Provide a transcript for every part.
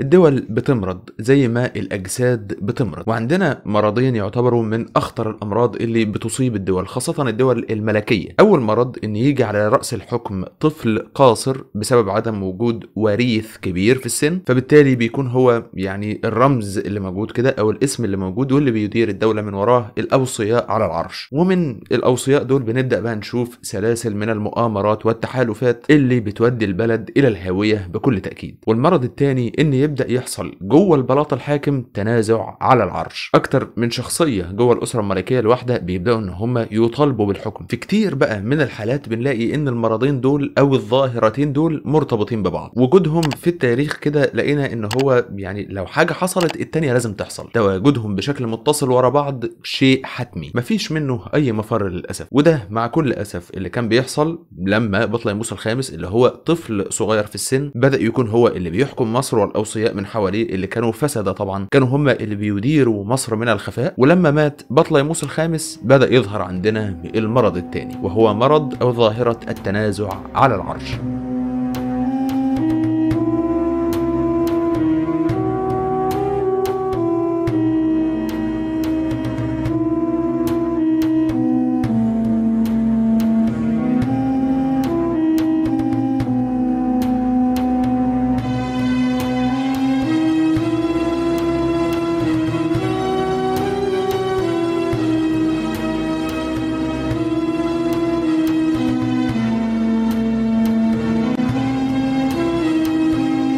الدول بتمرض زي ما الأجساد بتمرض وعندنا مرضين يعتبروا من أخطر الأمراض اللي بتصيب الدول خاصة الدول الملكية أول مرض إن يجي على رأس الحكم طفل قاصر بسبب عدم وجود وريث كبير في السن فبالتالي بيكون هو يعني الرمز اللي موجود كده أو الاسم اللي موجود واللي بيدير الدولة من وراه الأوصياء على العرش ومن الأوصياء دول بنبدأ بقى نشوف سلاسل من المؤامرات والتحالفات اللي بتودي البلد إلى الهاوية بكل تأكيد والمرض الثاني إن يبدا يحصل جوه البلاط الحاكم تنازع على العرش اكتر من شخصيه جوه الاسره الملكيه الواحده بيبداوا ان هم يطالبوا بالحكم في كتير بقى من الحالات بنلاقي ان المرضين دول او الظاهرتين دول مرتبطين ببعض وجودهم في التاريخ كده لقينا ان هو يعني لو حاجه حصلت التانيه لازم تحصل تواجدهم بشكل متصل ورا بعض شيء حتمي مفيش منه اي مفر للاسف وده مع كل اسف اللي كان بيحصل لما بطليموس الخامس اللي هو طفل صغير في السن بدا يكون هو اللي بيحكم مصر والاوسط الروسية من حواليه اللي كانوا فسدة طبعا كانوا هم اللي بيديروا مصر من الخفاء ولما مات بطليموس الخامس بدأ يظهر عندنا المرض الثاني وهو مرض أو ظاهرة التنازع على العرش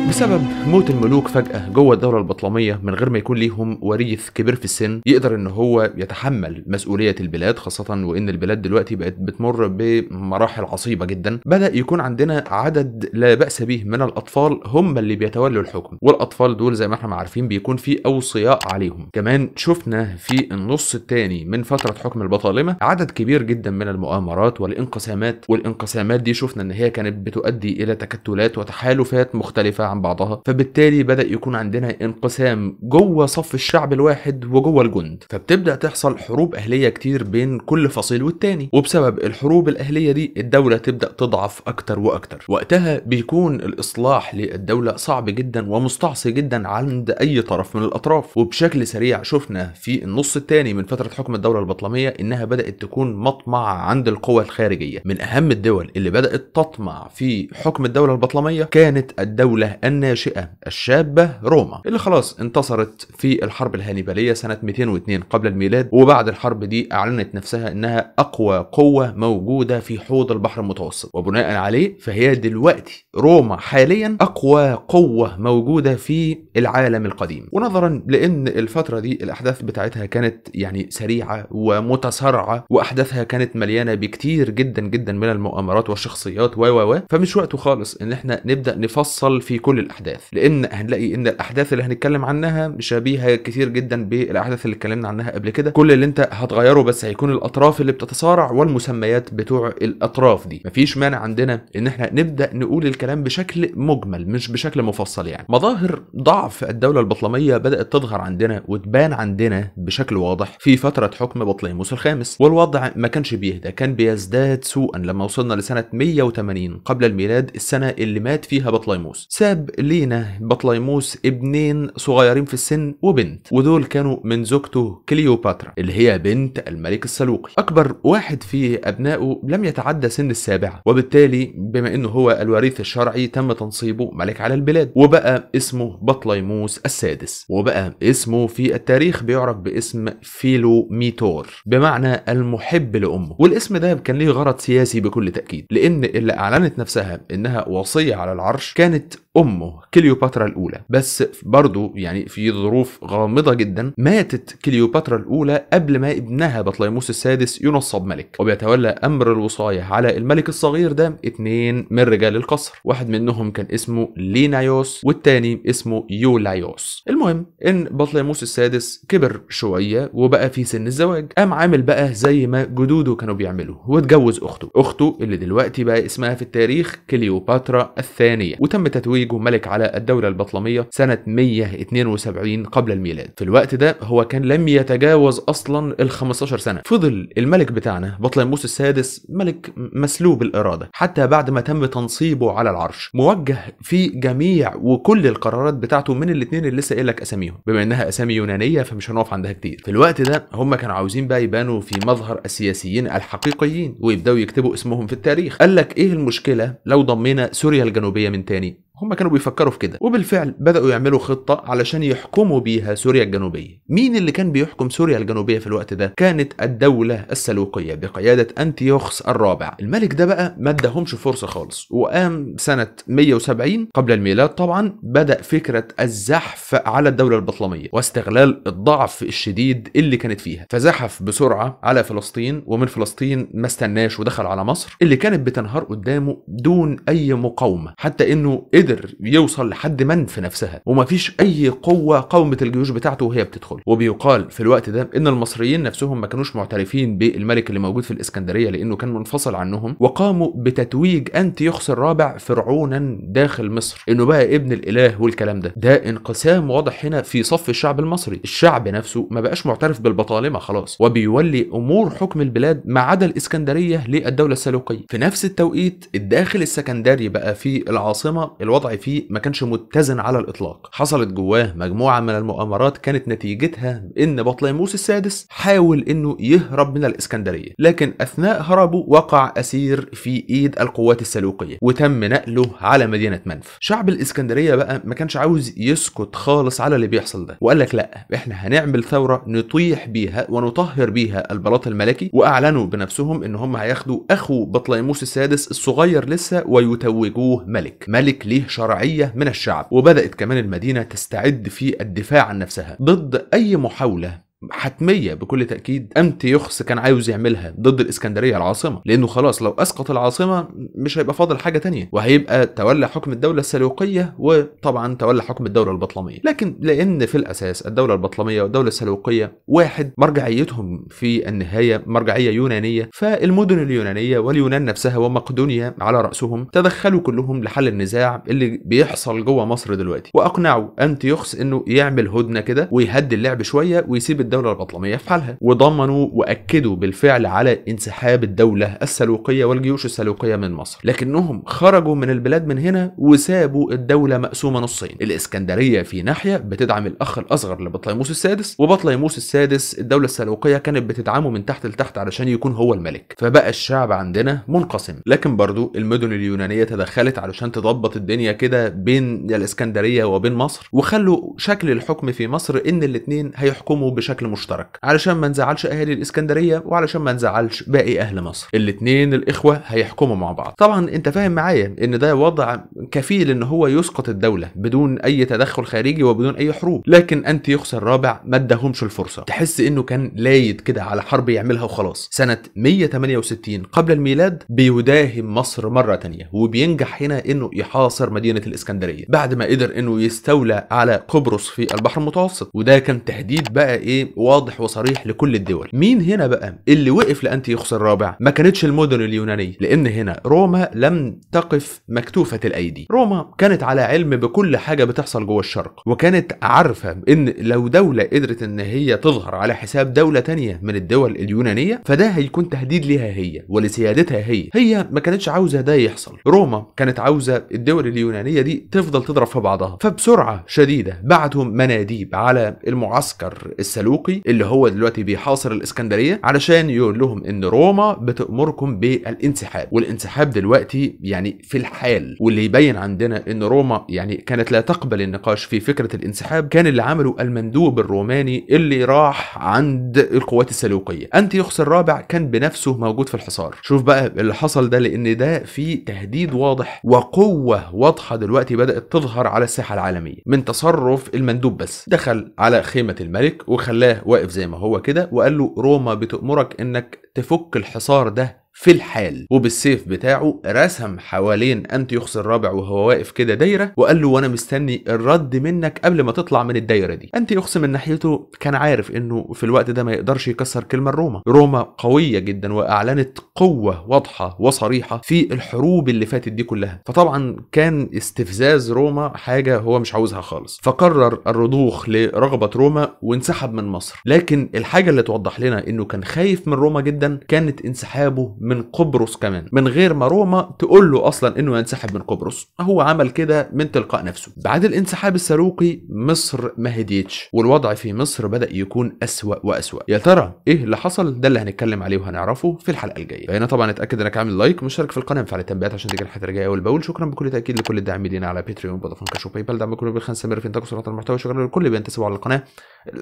بسبب موت الملوك فجأة جوه الدولة البطلمية من غير ما يكون ليهم وريث كبير في السن يقدر ان هو يتحمل مسؤولية البلاد خاصة وان البلاد دلوقتي بقت بتمر بمراحل عصيبة جدا بدأ يكون عندنا عدد لا بأس به من الأطفال هم اللي بيتولوا الحكم والأطفال دول زي ما احنا عارفين بيكون في أوصياء عليهم كمان شفنا في النص الثاني من فترة حكم البطالمة عدد كبير جدا من المؤامرات والانقسامات والانقسامات دي شفنا ان هي كانت بتؤدي الى تكتلات وتحالفات مختلفة عن بعضها فبالتالي بدا يكون عندنا انقسام جوه صف الشعب الواحد وجوه الجند فبتبدا تحصل حروب اهليه كتير بين كل فصيل والتاني وبسبب الحروب الاهليه دي الدوله تبدا تضعف اكتر واكتر وقتها بيكون الاصلاح للدوله صعب جدا ومستعصي جدا عند اي طرف من الاطراف وبشكل سريع شفنا في النص الثاني من فتره حكم الدوله البطلميه انها بدات تكون مطمع عند القوى الخارجيه من اهم الدول اللي بدات تطمع في حكم الدوله البطلميه كانت الدوله الناشئة الشابة روما اللي خلاص انتصرت في الحرب الهانيبالية سنة 202 قبل الميلاد وبعد الحرب دي أعلنت نفسها أنها أقوى قوة موجودة في حوض البحر المتوسط وبناء عليه فهي دلوقتي روما حاليا أقوى قوة موجودة في العالم القديم ونظرا لأن الفترة دي الأحداث بتاعتها كانت يعني سريعة ومتسارعة وأحداثها كانت مليانة بكتير جدا جدا من المؤامرات والشخصيات و و فمش وقته خالص ان احنا نبدا نفصل في كل كل الاحداث لان هنلاقي ان الاحداث اللي هنتكلم عنها مشابهه كتير جدا بالاحداث اللي اتكلمنا عنها قبل كده كل اللي انت هتغيره بس هيكون الاطراف اللي بتتصارع والمسميات بتوع الاطراف دي مفيش مانع عندنا ان احنا نبدا نقول الكلام بشكل مجمل مش بشكل مفصل يعني مظاهر ضعف الدوله البطلميه بدات تظهر عندنا وتبان عندنا بشكل واضح في فتره حكم بطليموس الخامس والوضع ما كانش بيهدى كان بيزداد سوءا لما وصلنا لسنه 180 قبل الميلاد السنه اللي مات فيها بطليموس ساب الاب لينا بطليموس ابنين صغيرين في السن وبنت ودول كانوا من زوجته كليوباترا اللي هي بنت الملك السلوقي اكبر واحد في ابنائه لم يتعدى سن السابعه وبالتالي بما انه هو الوريث الشرعي تم تنصيبه ملك على البلاد وبقى اسمه بطليموس السادس وبقى اسمه في التاريخ بيعرف باسم فيلو ميتور بمعنى المحب لامه والاسم ده كان ليه غرض سياسي بكل تاكيد لان اللي اعلنت نفسها انها وصيه على العرش كانت امه كليوباترا الاولى بس برضه يعني في ظروف غامضه جدا ماتت كليوباترا الاولى قبل ما ابنها بطليموس السادس ينصب ملك وبيتولى امر الوصايه على الملك الصغير ده اتنين من رجال القصر واحد منهم كان اسمه لينايوس والتاني اسمه يولايوس المهم ان بطليموس السادس كبر شويه وبقى في سن الزواج قام عامل بقى زي ما جدوده كانوا بيعملوا واتجوز اخته اخته اللي دلوقتي بقى اسمها في التاريخ كليوباترا الثانيه وتم تتويج أودريجو ملك على الدولة البطلمية سنة 172 قبل الميلاد في الوقت ده هو كان لم يتجاوز أصلا ال 15 سنة فضل الملك بتاعنا بطليموس السادس ملك مسلوب الإرادة حتى بعد ما تم تنصيبه على العرش موجه في جميع وكل القرارات بتاعته من الاثنين اللي لسه قايل لك اساميهم بما انها اسامي يونانيه فمش هنقف عندها كتير في الوقت ده هم كانوا عاوزين بقى يبانوا في مظهر السياسيين الحقيقيين ويبداوا يكتبوا اسمهم في التاريخ قال لك ايه المشكله لو ضمينا سوريا الجنوبيه من تاني هم كانوا بيفكروا في كده وبالفعل بدأوا يعملوا خطة علشان يحكموا بيها سوريا الجنوبية مين اللي كان بيحكم سوريا الجنوبية في الوقت ده كانت الدولة السلوقية بقيادة أنتيوخس الرابع الملك ده بقى ما ادهمش فرصة خالص وقام سنة 170 قبل الميلاد طبعا بدأ فكرة الزحف على الدولة البطلمية واستغلال الضعف الشديد اللي كانت فيها فزحف بسرعة على فلسطين ومن فلسطين ما استناش ودخل على مصر اللي كانت بتنهار قدامه دون أي مقاومة حتى إنه قدر يوصل لحد من في نفسها ومفيش اي قوه قاومت الجيوش بتاعته وهي بتدخل وبيقال في الوقت ده ان المصريين نفسهم ما كانوش معترفين بالملك اللي موجود في الاسكندريه لانه كان منفصل عنهم وقاموا بتتويج انتيوخس الرابع فرعونا داخل مصر انه بقى ابن الاله والكلام ده ده انقسام واضح هنا في صف الشعب المصري الشعب نفسه ما بقاش معترف بالبطالمه خلاص وبيولي امور حكم البلاد ما عدا الاسكندريه للدوله السلوقيه في نفس التوقيت الداخل السكندري بقى في العاصمه الوضع فيه ما كانش متزن على الإطلاق حصلت جواه مجموعة من المؤامرات كانت نتيجتها إن بطليموس السادس حاول إنه يهرب من الإسكندرية لكن أثناء هربه وقع أسير في إيد القوات السلوقية وتم نقله على مدينة منف شعب الإسكندرية بقى ما كانش عاوز يسكت خالص على اللي بيحصل ده وقال لك لا احنا هنعمل ثورة نطيح بيها ونطهر بيها البلاط الملكي وأعلنوا بنفسهم إن هم هياخدوا أخو بطليموس السادس الصغير لسه ويتوجوه ملك ملك ليه ترجيه شرعية من الشعب وبدأت كمان المدينة تستعد في الدفاع عن نفسها ضد أي محاولة حتميه بكل تاكيد انتيوخس كان عاوز يعملها ضد الاسكندريه العاصمه لانه خلاص لو اسقط العاصمه مش هيبقى فاضل حاجه تانية وهيبقى تولى حكم الدوله السلوقيه وطبعا تولى حكم الدوله البطلميه لكن لان في الاساس الدوله البطلميه والدوله السلوقيه واحد مرجعيتهم في النهايه مرجعيه يونانيه فالمدن اليونانيه واليونان نفسها ومقدونيا على راسهم تدخلوا كلهم لحل النزاع اللي بيحصل جوه مصر دلوقتي واقنعوا انتيوخس انه يعمل هدنه كده ويهدي اللعب شويه ويسيب الدولة البطلمية في حالها وضمنوا وأكدوا بالفعل على انسحاب الدولة السلوقية والجيوش السلوقية من مصر لكنهم خرجوا من البلاد من هنا وسابوا الدولة مقسومة نصين الإسكندرية في ناحية بتدعم الأخ الأصغر لبطليموس السادس وبطليموس السادس الدولة السلوقية كانت بتدعمه من تحت لتحت علشان يكون هو الملك فبقى الشعب عندنا منقسم لكن برضو المدن اليونانية تدخلت علشان تضبط الدنيا كده بين الإسكندرية وبين مصر وخلوا شكل الحكم في مصر إن الاتنين هيحكموا بشكل بشكل مشترك علشان ما نزعلش اهالي الاسكندريه وعلشان ما نزعلش باقي اهل مصر الاثنين الاخوه هيحكموا مع بعض طبعا انت فاهم معايا ان ده وضع كفيل ان هو يسقط الدوله بدون اي تدخل خارجي وبدون اي حروب لكن انت يخص الرابع ما اداهمش الفرصه تحس انه كان لايد كده على حرب يعملها وخلاص سنه 168 قبل الميلاد بيداهم مصر مره تانية وبينجح هنا انه يحاصر مدينه الاسكندريه بعد ما قدر انه يستولى على قبرص في البحر المتوسط وده كان تهديد بقى ايه واضح وصريح لكل الدول مين هنا بقى اللي وقف لانتيوخوس الرابع ما كانتش المدن اليونانيه لان هنا روما لم تقف مكتوفه الايدي روما كانت على علم بكل حاجه بتحصل جوه الشرق وكانت عارفه ان لو دوله قدرت ان هي تظهر على حساب دوله تانية من الدول اليونانيه فده هيكون تهديد ليها هي ولسيادتها هي هي ما كانتش عاوزه ده يحصل روما كانت عاوزه الدول اليونانيه دي تفضل تضرب في بعضها فبسرعه شديده بعتوا مناديب على المعسكر السلوك سلجوقي اللي هو دلوقتي بيحاصر الاسكندريه علشان يقول لهم ان روما بتامركم بالانسحاب والانسحاب دلوقتي يعني في الحال واللي يبين عندنا ان روما يعني كانت لا تقبل النقاش في فكره الانسحاب كان اللي عمله المندوب الروماني اللي راح عند القوات السلوقيه انتيوخس الرابع كان بنفسه موجود في الحصار شوف بقى اللي حصل ده لان ده في تهديد واضح وقوه واضحه دلوقتي بدات تظهر على الساحه العالميه من تصرف المندوب بس دخل على خيمه الملك وخلاه خلاه واقف زي ما هو كده وقال له روما بتأمرك انك تفك الحصار ده في الحال وبالسيف بتاعه رسم حوالين انتيوخس الرابع وهو واقف كده دايره وقال له وانا مستني الرد منك قبل ما تطلع من الدايره دي انتيوخس من ناحيته كان عارف انه في الوقت ده ما يقدرش يكسر كلمه روما روما قويه جدا واعلنت قوه واضحه وصريحه في الحروب اللي فاتت دي كلها فطبعا كان استفزاز روما حاجه هو مش عاوزها خالص فقرر الرضوخ لرغبه روما وانسحب من مصر لكن الحاجه اللي توضح لنا انه كان خايف من روما جدا كانت انسحابه من قبرص كمان من غير ما روما تقول له اصلا انه ينسحب من قبرص هو عمل كده من تلقاء نفسه بعد الانسحاب الصاروخي مصر ما هديتش والوضع في مصر بدا يكون اسوا واسوا يا ترى ايه اللي حصل ده اللي هنتكلم عليه وهنعرفه في الحلقه الجايه فهنا طبعا اتاكد انك عامل لايك ومشترك في القناه وفعل التنبيهات عشان تجي الحلقات الجايه اول باول شكرا بكل تاكيد لكل الداعمين لينا على باتريون فودافون كاش وباي بال دعمكم 5 مره في انتاج صناعه المحتوى شكرا لكل اللي بينتسبوا على القناه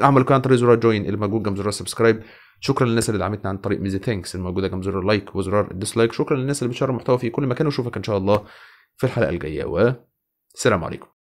اعملوا كان عن طريق زرار جوين جنب زر سبسكرايب شكرا للناس اللي دعمتنا عن طريق ميزي ثانكس الموجوده جنب زر اللايك وزرار الديسلايك شكرا للناس اللي بتشير المحتوى في كل مكان واشوفك ان شاء الله في الحلقه الجايه والسلام عليكم